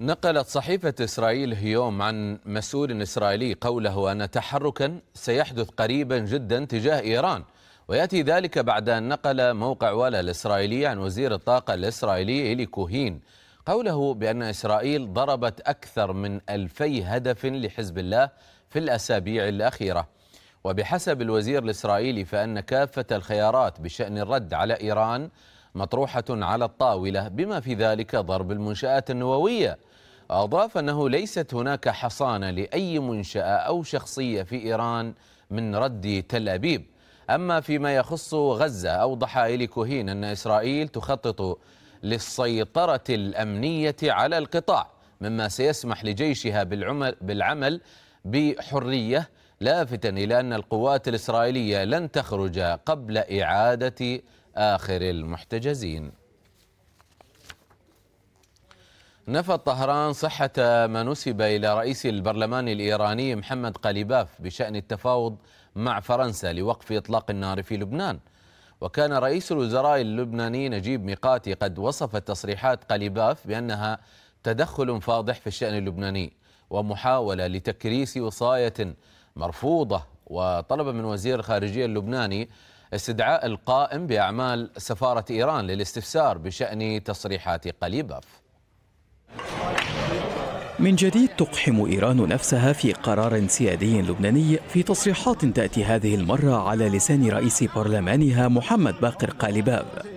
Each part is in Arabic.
نقلت صحيفة إسرائيل هيوم عن مسؤول إسرائيلي قوله أن تحركا سيحدث قريبا جدا تجاه إيران ويأتي ذلك بعد أن نقل موقع والا الإسرائيلي عن وزير الطاقة الإسرائيلي إلي كوهين قوله بأن إسرائيل ضربت أكثر من ألفي هدف لحزب الله في الأسابيع الأخيرة وبحسب الوزير الإسرائيلي فأن كافة الخيارات بشأن الرد على إيران مطروحة على الطاولة بما في ذلك ضرب المنشآت النووية أضاف أنه ليست هناك حصانة لأي منشأة أو شخصية في إيران من رد تل أبيب أما فيما يخص غزة أوضح إلي كوهين أن إسرائيل تخطط للسيطرة الأمنية على القطاع مما سيسمح لجيشها بالعمل بحرية لافتا إلى أن القوات الإسرائيلية لن تخرج قبل إعادة آخر المحتجزين نفى طهران صحة ما نسب إلى رئيس البرلمان الإيراني محمد قليباف بشأن التفاوض مع فرنسا لوقف إطلاق النار في لبنان وكان رئيس الوزراء اللبناني نجيب ميقاتي قد وصف تصريحات قليباف بأنها تدخل فاضح في الشأن اللبناني ومحاولة لتكريس وصاية مرفوضة وطلب من وزير الخارجية اللبناني استدعاء القائم بأعمال سفارة إيران للاستفسار بشأن تصريحات قليباف من جديد تقحم إيران نفسها في قرار سيادي لبناني في تصريحات تأتي هذه المرة على لسان رئيس برلمانها محمد باقر قاليباف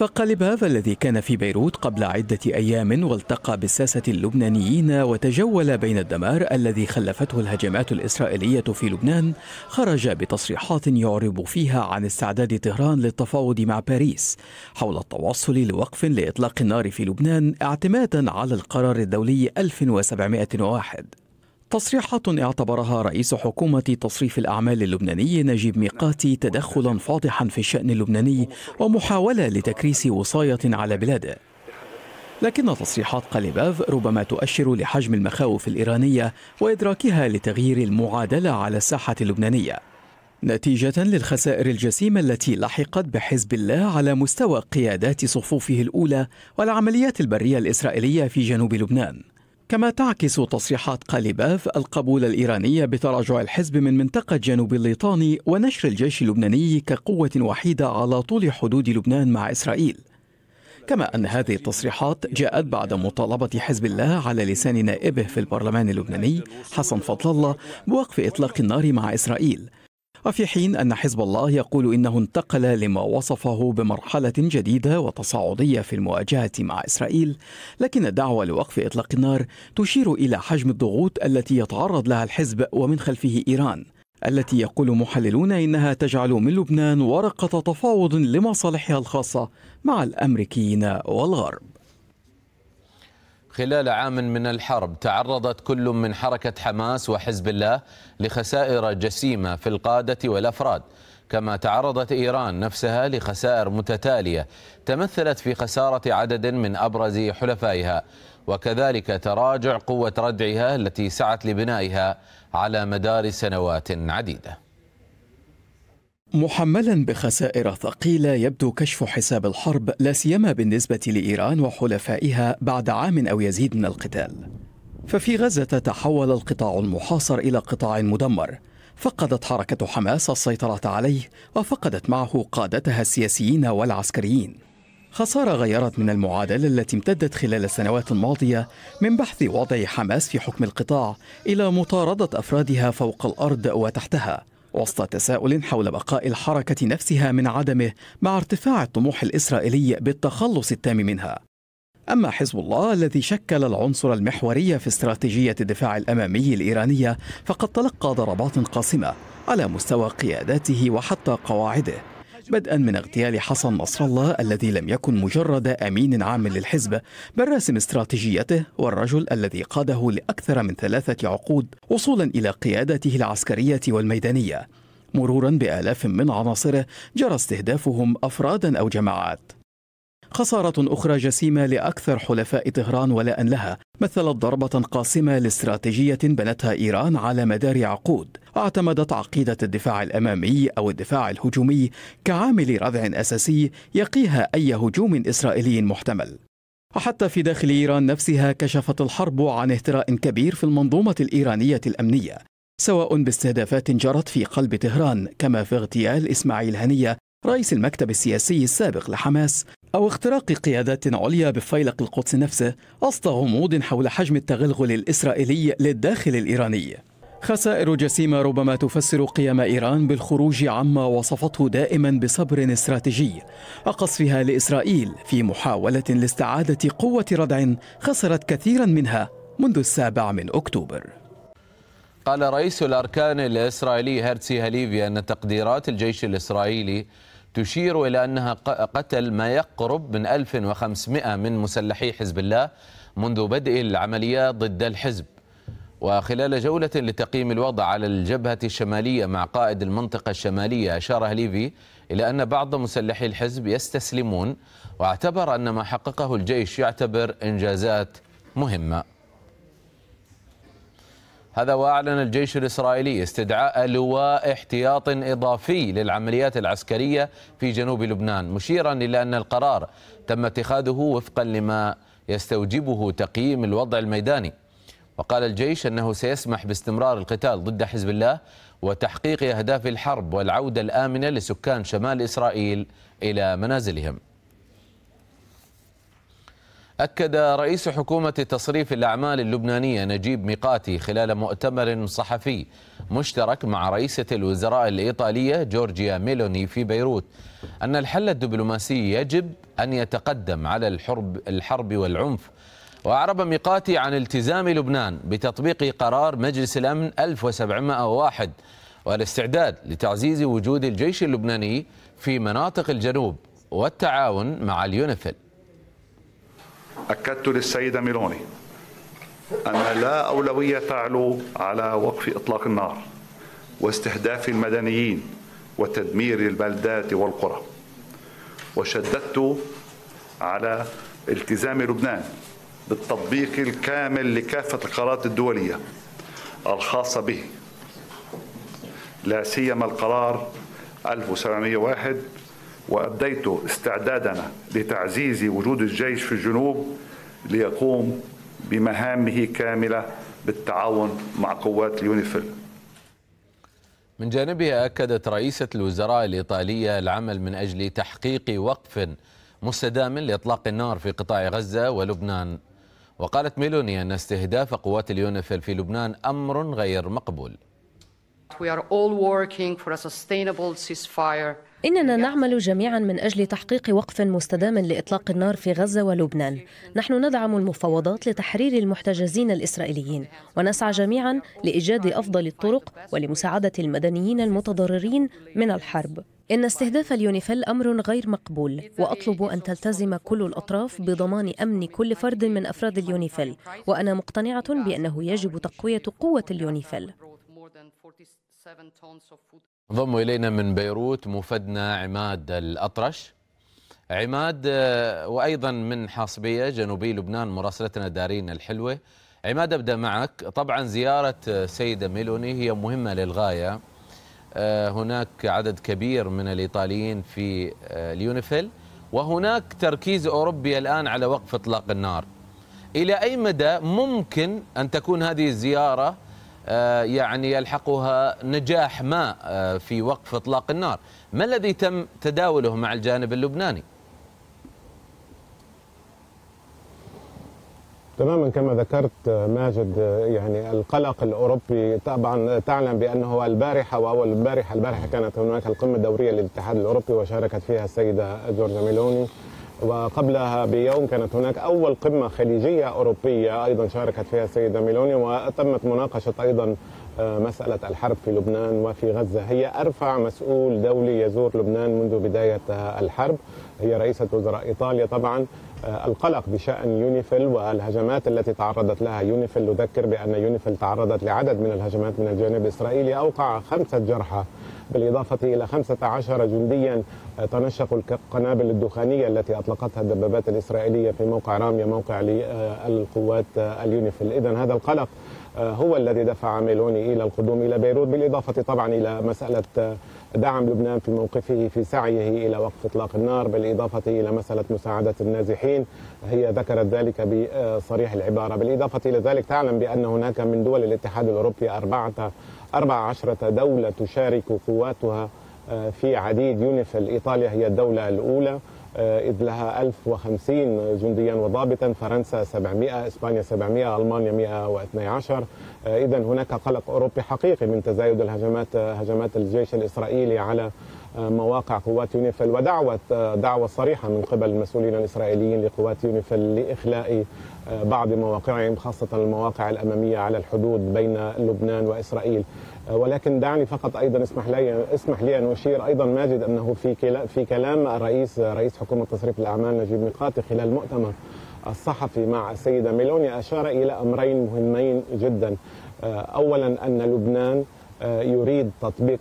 فقلب هذا الذي كان في بيروت قبل عدة أيام والتقى بالساسة اللبنانيين وتجول بين الدمار الذي خلفته الهجمات الإسرائيلية في لبنان خرج بتصريحات يعرب فيها عن استعداد طهران للتفاوض مع باريس حول التوصل لوقف لإطلاق النار في لبنان اعتمادا على القرار الدولي 1701 تصريحات اعتبرها رئيس حكومة تصريف الأعمال اللبناني نجيب ميقاتي تدخلا فاضحا في الشأن اللبناني ومحاولة لتكريس وصاية على بلاده لكن تصريحات قليباف ربما تؤشر لحجم المخاوف الإيرانية وإدراكها لتغيير المعادلة على الساحة اللبنانية نتيجة للخسائر الجسيمة التي لحقت بحزب الله على مستوى قيادات صفوفه الأولى والعمليات البرية الإسرائيلية في جنوب لبنان كما تعكس تصريحات قاليباف القبول الإيراني بتراجع الحزب من منطقة جنوب الليطاني ونشر الجيش اللبناني كقوة وحيدة على طول حدود لبنان مع إسرائيل كما أن هذه التصريحات جاءت بعد مطالبة حزب الله على لسان نائبه في البرلمان اللبناني حسن فضل الله بوقف إطلاق النار مع إسرائيل وفي حين أن حزب الله يقول إنه انتقل لما وصفه بمرحلة جديدة وتصاعدية في المواجهة مع إسرائيل لكن الدعوة لوقف إطلاق النار تشير إلى حجم الضغوط التي يتعرض لها الحزب ومن خلفه إيران التي يقول محللون إنها تجعل من لبنان ورقة تفاوض لمصالحها الخاصة مع الأمريكيين والغرب خلال عام من الحرب تعرضت كل من حركة حماس وحزب الله لخسائر جسيمة في القادة والأفراد كما تعرضت إيران نفسها لخسائر متتالية تمثلت في خسارة عدد من أبرز حلفائها وكذلك تراجع قوة ردعها التي سعت لبنائها على مدار سنوات عديدة محملا بخسائر ثقيله يبدو كشف حساب الحرب لا سيما بالنسبه لايران وحلفائها بعد عام او يزيد من القتال. ففي غزه تحول القطاع المحاصر الى قطاع مدمر. فقدت حركه حماس السيطره عليه وفقدت معه قادتها السياسيين والعسكريين. خساره غيرت من المعادله التي امتدت خلال السنوات الماضيه من بحث وضع حماس في حكم القطاع الى مطارده افرادها فوق الارض وتحتها. وسط تساؤل حول بقاء الحركة نفسها من عدمه مع ارتفاع الطموح الإسرائيلي بالتخلص التام منها أما حزب الله الذي شكل العنصر المحوري في استراتيجية الدفاع الأمامي الإيرانية فقد تلقى ضربات قاسمة على مستوى قياداته وحتى قواعده بدءا من اغتيال حسن نصر الله الذي لم يكن مجرد أمين عام للحزب بل راسم استراتيجيته والرجل الذي قاده لأكثر من ثلاثة عقود وصولا إلى قيادته العسكرية والميدانية مرورا بآلاف من عناصره جرى استهدافهم أفرادا أو جماعات خسارة أخرى جسيمة لأكثر حلفاء طهران ولاء لها مثلت ضربة قاسمة لاستراتيجية بنتها إيران على مدار عقود اعتمدت عقيدة الدفاع الأمامي أو الدفاع الهجومي كعامل ردع أساسي يقيها أي هجوم إسرائيلي محتمل وحتى في داخل إيران نفسها كشفت الحرب عن اهتراء كبير في المنظومة الإيرانية الأمنية سواء باستهدافات جرت في قلب طهران كما في اغتيال إسماعيل هنية رئيس المكتب السياسي السابق لحماس أو اختراق قيادات عليا بفيلق القدس نفسه وسط غموض حول حجم التغلغل الإسرائيلي للداخل الإيراني خسائر جسيمة ربما تفسر قيام إيران بالخروج عما وصفته دائما بصبر استراتيجي أقصفها لإسرائيل في محاولة لاستعادة قوة ردع خسرت كثيرا منها منذ السابع من أكتوبر قال رئيس الأركان الإسرائيلي هيرتسي هليفي أن تقديرات الجيش الإسرائيلي تشير إلى أنها قتل ما يقرب من 1500 من مسلحي حزب الله منذ بدء العمليات ضد الحزب وخلال جولة لتقييم الوضع على الجبهة الشمالية مع قائد المنطقة الشمالية أشار ليفي إلى أن بعض مسلحي الحزب يستسلمون واعتبر أن ما حققه الجيش يعتبر إنجازات مهمة هذا وأعلن الجيش الإسرائيلي استدعاء لواء احتياط إضافي للعمليات العسكرية في جنوب لبنان مشيرا إلى أن القرار تم اتخاذه وفقا لما يستوجبه تقييم الوضع الميداني وقال الجيش أنه سيسمح باستمرار القتال ضد حزب الله وتحقيق أهداف الحرب والعودة الآمنة لسكان شمال إسرائيل إلى منازلهم أكد رئيس حكومة تصريف الأعمال اللبنانية نجيب ميقاتي خلال مؤتمر صحفي مشترك مع رئيسة الوزراء الإيطالية جورجيا ميلوني في بيروت أن الحل الدبلوماسي يجب أن يتقدم على الحرب, الحرب والعنف وأعرب ميقاتي عن التزام لبنان بتطبيق قرار مجلس الأمن 1701 والاستعداد لتعزيز وجود الجيش اللبناني في مناطق الجنوب والتعاون مع اليونيفيل أكدت للسيدة ميلوني أن لا أولوية تعلو على وقف إطلاق النار واستهداف المدنيين وتدمير البلدات والقرى وشددت على التزام لبنان بالتطبيق الكامل لكافة القرارات الدولية الخاصة به لا سيما القرار 1701 وأبديت استعدادنا لتعزيز وجود الجيش في الجنوب ليقوم بمهامه كاملة بالتعاون مع قوات اليونيفيل من جانبها أكدت رئيسة الوزراء الإيطالية العمل من أجل تحقيق وقف مستدام لإطلاق النار في قطاع غزة ولبنان وقالت ميلوني أن استهداف قوات اليونيفيل في لبنان أمر غير مقبول We are all working for a sustainable ceasefire إننا نعمل جميعا من أجل تحقيق وقف مستدام لإطلاق النار في غزة ولبنان نحن ندعم المفاوضات لتحرير المحتجزين الإسرائيليين ونسعى جميعا لإيجاد أفضل الطرق ولمساعدة المدنيين المتضررين من الحرب إن استهداف اليونيفيل أمر غير مقبول وأطلب أن تلتزم كل الأطراف بضمان أمن كل فرد من أفراد اليونيفيل وأنا مقتنعة بأنه يجب تقوية قوة اليونيفيل انضم الينا من بيروت مفدنا عماد الاطرش. عماد آه، وايضا من حاصبيه جنوبي لبنان مراسلتنا دارين الحلوه. عماد ابدا معك، طبعا زياره آه، سيده ميلوني هي مهمه للغايه. آه، هناك عدد كبير من الايطاليين في اليونيفيل وهناك تركيز اوروبي الان على وقف اطلاق النار. الى اي مدى ممكن ان تكون هذه الزياره آه، يعني يلحقها نجاح ما آه، في وقف اطلاق النار، ما الذي تم تداوله مع الجانب اللبناني؟ تماما كما ذكرت آه، ماجد يعني القلق الاوروبي طبعا تعلم بانه البارحه واول البارحه البارحه كانت هناك القمه الدوريه للاتحاد الاوروبي وشاركت فيها السيده جورجا ميلوني وقبلها بيوم كانت هناك أول قمة خليجية أوروبية أيضا شاركت فيها السيدة ميلوني وتمت مناقشة أيضا آه، مسألة الحرب في لبنان وفي غزة هي أرفع مسؤول دولي يزور لبنان منذ بداية آه، الحرب هي رئيسة وزراء إيطاليا طبعا آه، القلق بشأن يونيفيل والهجمات التي تعرضت لها يونيفيل نذكر بأن يونيفيل تعرضت لعدد من الهجمات من الجانب الإسرائيلي أوقع خمسة جرحى بالإضافة إلى 15 جنديا آه، تنشقوا القنابل الدخانية التي أطلقتها الدبابات الإسرائيلية في موقع راميا موقع للقوات آه، آه، اليونيفيل إذا هذا القلق هو الذي دفع ميلوني إلى القدوم إلى بيروت بالإضافة طبعا إلى مسألة دعم لبنان في موقفه في سعيه إلى وقف إطلاق النار بالإضافة إلى مسألة مساعدة النازحين هي ذكرت ذلك بصريح العبارة بالإضافة إلى ذلك تعلم بأن هناك من دول الاتحاد الأوروبي أربعة 14 دولة تشارك قواتها آه، في عديد يونيفل إيطاليا هي الدولة الأولى آه، إذ لها 1050 جنديا وضابطا فرنسا 700 إسبانيا 700 ألمانيا 112 آه، إذا هناك قلق أوروبي حقيقي من تزايد الهجمات هجمات الجيش الإسرائيلي على مواقع قوات يونيفل ودعوة دعوة صريحة من قبل المسؤولين الإسرائيليين لقوات يونيفل لإخلاء بعض مواقعهم خاصة المواقع الأمامية على الحدود بين لبنان وإسرائيل آه، ولكن دعني فقط أيضا اسمح لي اسمح لي أن أشير أيضا ماجد أنه في في كلام رئيس رئيس حكومة تصريف الأعمال نجيب ميقاتي خلال مؤتمر الصحفي مع السيدة ميلونيا أشار إلى أمرين مهمين جدا آه، أولا أن لبنان آه، يريد تطبيق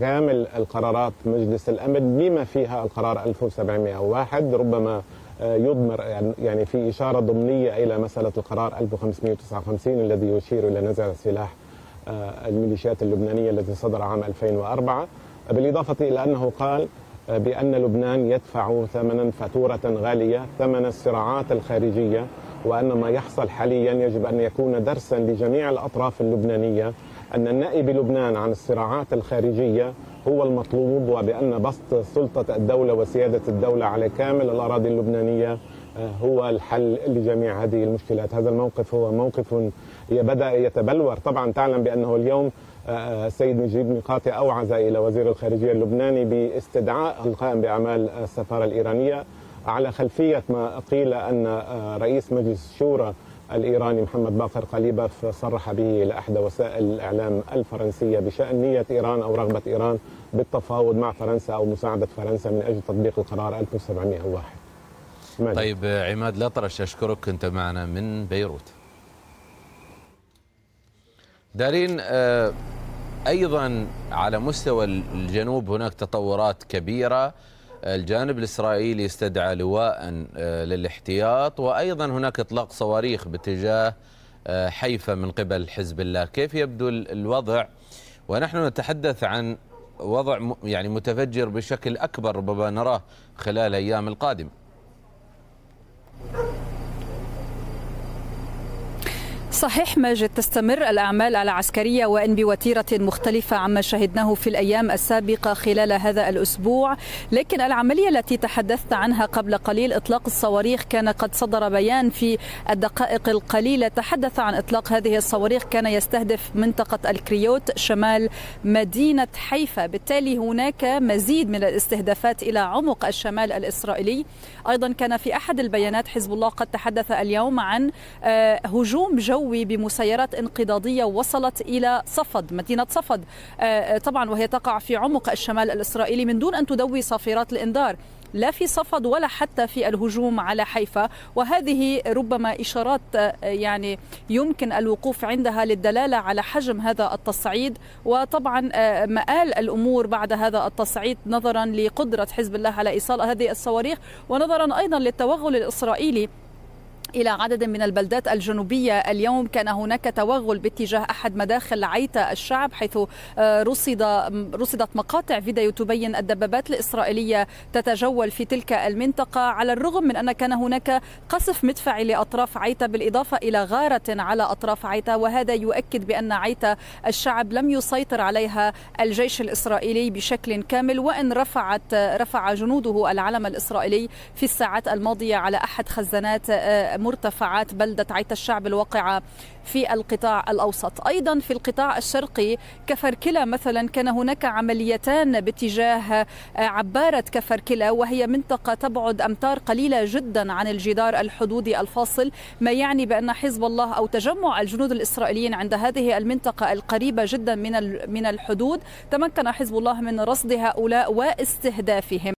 كامل القرارات مجلس الأمن بما فيها القرار 1701 ربما آه، يضمر يعني-, يعني في إشارة ضمنية إلى مسألة القرار 1559 الذي يشير إلى نزع سلاح آه، الميليشيات اللبنانية الذي صدر عام 2004 بالإضافة إلى أنه قال آه، بأن لبنان يدفع ثمنا فاتورة غالية ثمن الصراعات الخارجية وأن ما يحصل حاليا يجب أن يكون درسا لجميع الأطراف اللبنانية أن النائب بلبنان عن الصراعات الخارجية هو المطلوب وبأن بسط سلطة الدولة وسيادة الدولة على كامل الأراضي اللبنانية آه، هو الحل لجميع هذه المشكلات هذا الموقف هو موقف بدأ يتبلور طبعا تعلم بأنه اليوم السيد آه، آه، نجيب ميقاتي أوعز إلى وزير الخارجية اللبناني باستدعاء القائم بأعمال السفارة الإيرانية على خلفية ما قيل أن رئيس مجلس الشورى الإيراني محمد باقر قليبف صرح به إلى إحدى وسائل الإعلام الفرنسية بشأن نية إيران أو رغبة إيران بالتفاوض مع فرنسا أو مساعدة فرنسا من أجل تطبيق القرار 1701 مالك. طيب عماد الأطرش أشكرك أنت معنا من بيروت دارين آه، أيضا على مستوى الجنوب هناك تطورات كبيرة الجانب الإسرائيلي استدعى لواء آه، للاحتياط وأيضا هناك إطلاق صواريخ باتجاه آه، حيفا من قبل حزب الله كيف يبدو الوضع ونحن نتحدث عن وضع يعني متفجر بشكل أكبر ربما نراه خلال أيام القادمة صحيح ماجد تستمر الأعمال العسكرية وإن بوتيرة مختلفة عما شهدناه في الأيام السابقة خلال هذا الأسبوع لكن العملية التي تحدثت عنها قبل قليل إطلاق الصواريخ كان قد صدر بيان في الدقائق القليلة تحدث عن إطلاق هذه الصواريخ كان يستهدف منطقة الكريوت شمال مدينة حيفا بالتالي هناك مزيد من الاستهدافات إلى عمق الشمال الإسرائيلي أيضا كان في أحد البيانات حزب الله قد تحدث اليوم عن آه، هجوم جو الجوي بمسيرات انقضاضية وصلت إلى صفد مدينة صفد آه، آه، طبعا وهي تقع في عمق الشمال الإسرائيلي من دون أن تدوي صافرات الإنذار لا في صفد ولا حتى في الهجوم على حيفا وهذه ربما إشارات آه، يعني يمكن الوقوف عندها للدلالة على حجم هذا التصعيد وطبعا مآل الأمور بعد هذا التصعيد نظرا لقدرة حزب الله على إيصال هذه الصواريخ ونظرا أيضا للتوغل الإسرائيلي إلى عدد من البلدات الجنوبية اليوم كان هناك توغل باتجاه أحد مداخل عيتا الشعب حيث آه، رصد رصدت مقاطع فيديو تبين الدبابات الإسرائيلية تتجول في تلك المنطقة على الرغم من أن كان هناك قصف مدفعي لأطراف عيتا بالإضافة إلى غارة على أطراف عيتا وهذا يؤكد بأن عيتا الشعب لم يسيطر عليها الجيش الإسرائيلي بشكل كامل وإن رفعت رفع جنوده العلم الإسرائيلي في الساعات الماضية على أحد خزانات آه، مرتفعات بلدة عيت الشعب الواقعة في القطاع الأوسط أيضا في القطاع الشرقي كفركلة مثلا كان هناك عمليتان باتجاه آه، عبارة كفركلة وهي منطقة تبعد أمتار قليلة جدا عن الجدار الحدودي الفاصل ما يعني بأن حزب الله أو تجمع الجنود الإسرائيليين عند هذه المنطقة القريبة جدا من من الحدود تمكن حزب الله من رصد هؤلاء واستهدافهم